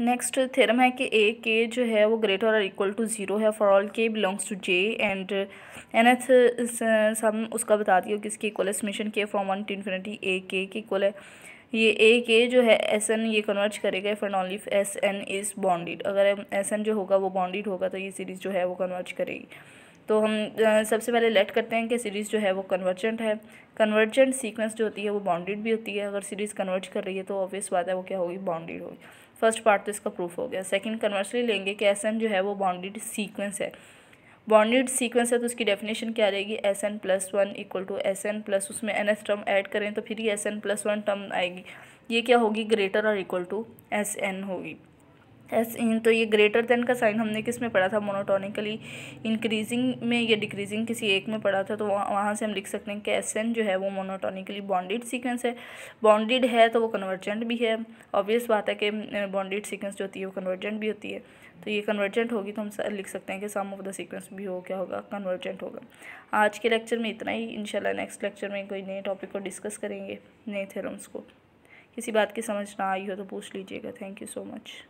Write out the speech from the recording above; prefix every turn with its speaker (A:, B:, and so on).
A: next theorem है कि ए K जो है वो greater or equal to zero है for all K belongs to J and N एथ सम उसका बता दिए कि इसकी equal estimation K from one to infinity A K equal है ये ए के जो है एस एन ये कन्वर्ट करेगा if and S N is bounded अगर एस एन जो होगा वो बॉन्डेड होगा तो ये सीरीज़ जो है वो कन्वर्ट करेगी तो हम सबसे पहले लेट करते हैं कि सीरीज़ जो है वो कन्वर्जेंट है कन्वर्जेंट सीक्वेंस जो होती है वो बाउंडेड भी होती है अगर सीरीज़ कन्वर्ज कर रही है तो ऑब्वियस बात है वो क्या होगी बाउंडेड होगी फर्स्ट पार्ट तो इसका प्रूफ हो गया सेकंड कन्वर्सली लेंगे कि एस जो है वो बाउंडेड सीक्वेंस है बाउंडेड सीक्वेंस है तो उसकी डेफिनेशन क्या रहेगी S N plus one equal to S N plus उसमें एन एस टर्म ऐड करें तो फिर ही S N plus one term आएगी ये क्या होगी greater or equal to S N होगी एस इन तो ये ग्रेटर देन का साइन हमने किस में पढ़ा था मोनोटोनिकली इंक्रीजिंग में या डिक्रीजिंग किसी एक में पढ़ा था तो वहाँ से हम लिख सकते हैं कि एस एन जो है वो मोनोटोनिकली बॉन्डेड सीक्वेंस है बॉन्डेड है तो वो कन्वर्जेंट भी है ऑब्वियस बात है कि बॉन्डेड सीक्वेंस जो होती है वो कन्वर्जेंट भी होती है तो ये कन्वर्जेंट होगी तो हम लिख सकते हैं कि सम ऑफ द सीक्वेंस भी हो क्या होगा कन्वर्जेंट होगा आज के लेक्चर में इतना ही इंशाल्लाह नेक्स्ट लेक्चर में कोई नए टॉपिक को डिस्कस करेंगे नए थेरम्स को किसी बात की समझ ना आई हो तो पूछ लीजिएगा थैंक यू सो मच